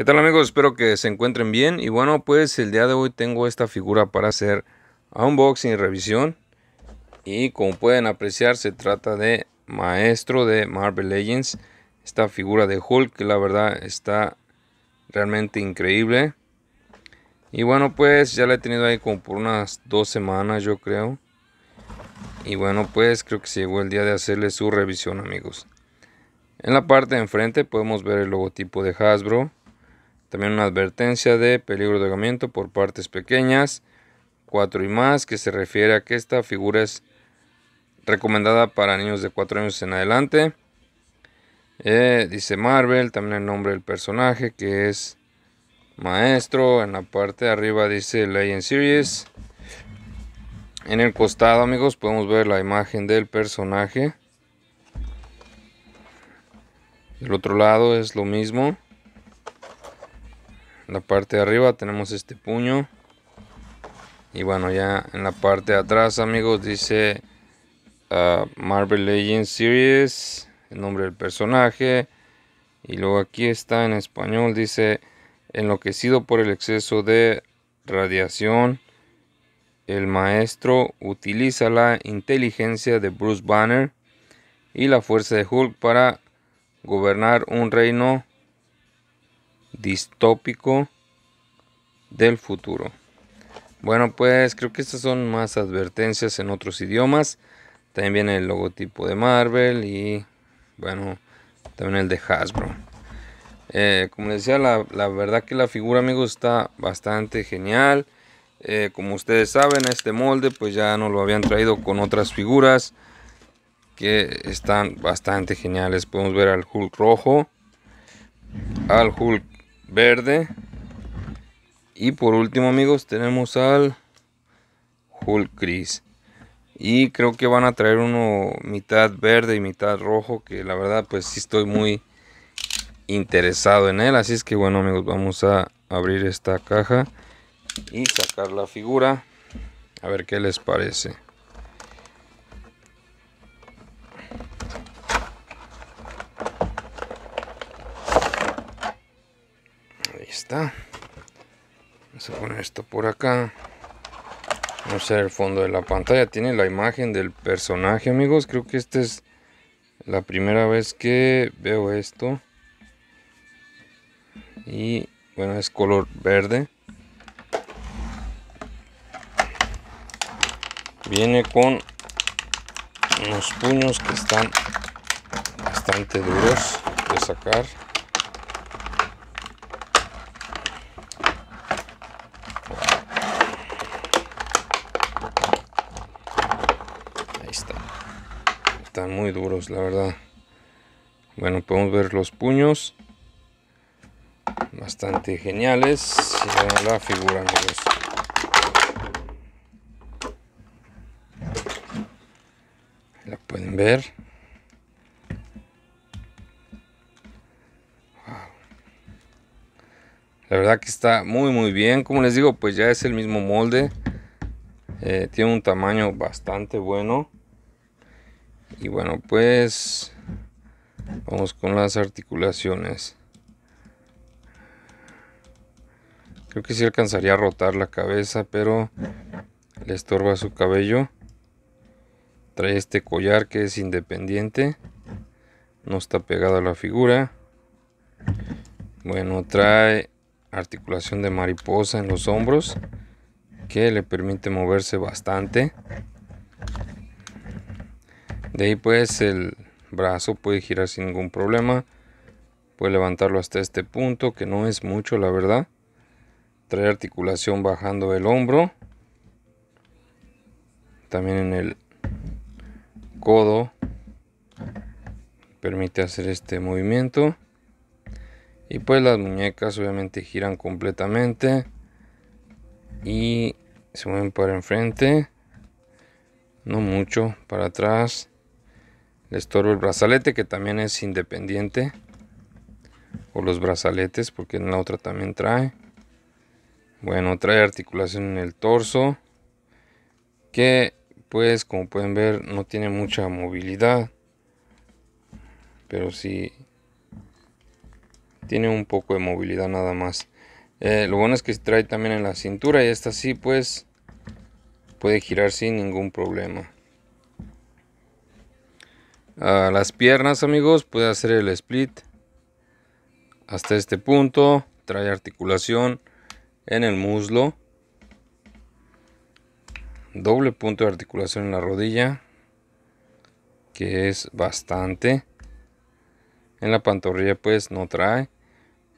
¿Qué tal amigos? Espero que se encuentren bien y bueno pues el día de hoy tengo esta figura para hacer unboxing y revisión y como pueden apreciar se trata de maestro de Marvel Legends esta figura de Hulk que la verdad está realmente increíble y bueno pues ya la he tenido ahí como por unas dos semanas yo creo y bueno pues creo que llegó el día de hacerle su revisión amigos en la parte de enfrente podemos ver el logotipo de Hasbro también una advertencia de peligro de ahogamiento por partes pequeñas, 4 y más, que se refiere a que esta figura es recomendada para niños de 4 años en adelante. Eh, dice Marvel, también el nombre del personaje que es Maestro. En la parte de arriba dice Legend Series. En el costado, amigos, podemos ver la imagen del personaje. Del otro lado es lo mismo. En la parte de arriba tenemos este puño y bueno ya en la parte de atrás amigos dice ah, Marvel Legends Series el nombre del personaje y luego aquí está en español dice enloquecido por el exceso de radiación el maestro utiliza la inteligencia de Bruce Banner y la fuerza de Hulk para gobernar un reino distópico del futuro. Bueno, pues creo que estas son más advertencias en otros idiomas. También viene el logotipo de Marvel y, bueno, también el de Hasbro. Eh, como decía, la, verdad que la figura, amigos, está bastante genial. Eh, como ustedes saben, este molde pues ya nos lo habían traído con otras figuras que están bastante geniales. Podemos ver al Hulk rojo, al Hulk verde. Y por último amigos tenemos al Hulk Chris Y creo que van a traer uno mitad verde y mitad rojo. Que la verdad pues sí estoy muy interesado en él. Así es que bueno amigos vamos a abrir esta caja y sacar la figura. A ver qué les parece. Vamos a poner esto por acá. Vamos a el fondo de la pantalla. Tiene la imagen del personaje, amigos. Creo que esta es la primera vez que veo esto. Y bueno, es color verde. Viene con unos puños que están bastante duros de sacar. muy duros, la verdad. Bueno, podemos ver los puños. Bastante geniales. la figura, La pueden ver. La verdad que está muy muy bien. Como les digo, pues ya es el mismo molde. Eh, tiene un tamaño bastante bueno. Y bueno, pues vamos con las articulaciones. Creo que sí alcanzaría a rotar la cabeza, pero le estorba su cabello. Trae este collar que es independiente. No está pegado a la figura. Bueno, trae articulación de mariposa en los hombros que le permite moverse bastante. De ahí pues el brazo puede girar sin ningún problema. Puede levantarlo hasta este punto, que no es mucho la verdad. Trae articulación bajando el hombro. También en el codo. Permite hacer este movimiento. Y pues las muñecas obviamente giran completamente. Y se mueven para enfrente. No mucho, para atrás le estorbo el brazalete que también es independiente. O los brazaletes porque en la otra también trae. Bueno, trae articulación en el torso. Que pues como pueden ver no tiene mucha movilidad. Pero sí tiene un poco de movilidad nada más. Eh, lo bueno es que trae también en la cintura y esta sí pues puede girar sin ningún problema las piernas amigos puede hacer el split hasta este punto trae articulación en el muslo doble punto de articulación en la rodilla que es bastante en la pantorrilla pues no trae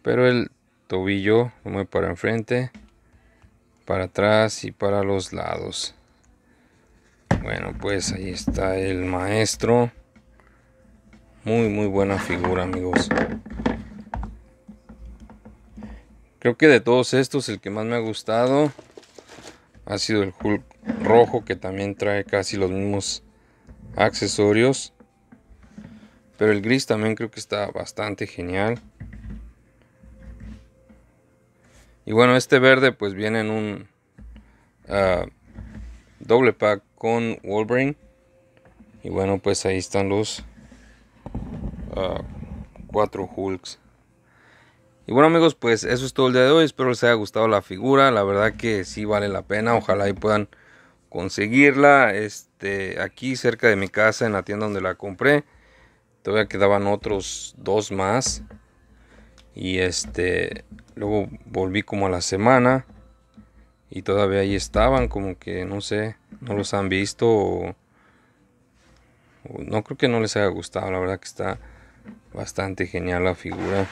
pero el tobillo muy para enfrente para atrás y para los lados bueno pues ahí está el maestro muy, muy buena figura, amigos. Creo que de todos estos, el que más me ha gustado ha sido el Hulk rojo, que también trae casi los mismos accesorios. Pero el gris también creo que está bastante genial. Y bueno, este verde pues viene en un ah, doble pack con Wolverine. Y bueno, pues ahí están los 4 ah, cuatro Hulks. Y bueno amigos, pues eso es todo el día de hoy. Espero les haya gustado la figura. La verdad que sí vale la pena. Ojalá y puedan conseguirla. Este, aquí cerca de mi casa, en la tienda donde la compré. Todavía quedaban otros dos más. Y este, luego volví como a la semana. Y todavía ahí estaban, como que no sé, no los han visto. no creo que no les haya gustado. La verdad que está Bastante genial la figura.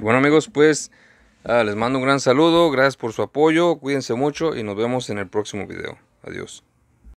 bueno amigos, pues ah, les mando un gran saludo. Gracias por su apoyo. Cuídense mucho y nos vemos en el próximo video. Adiós.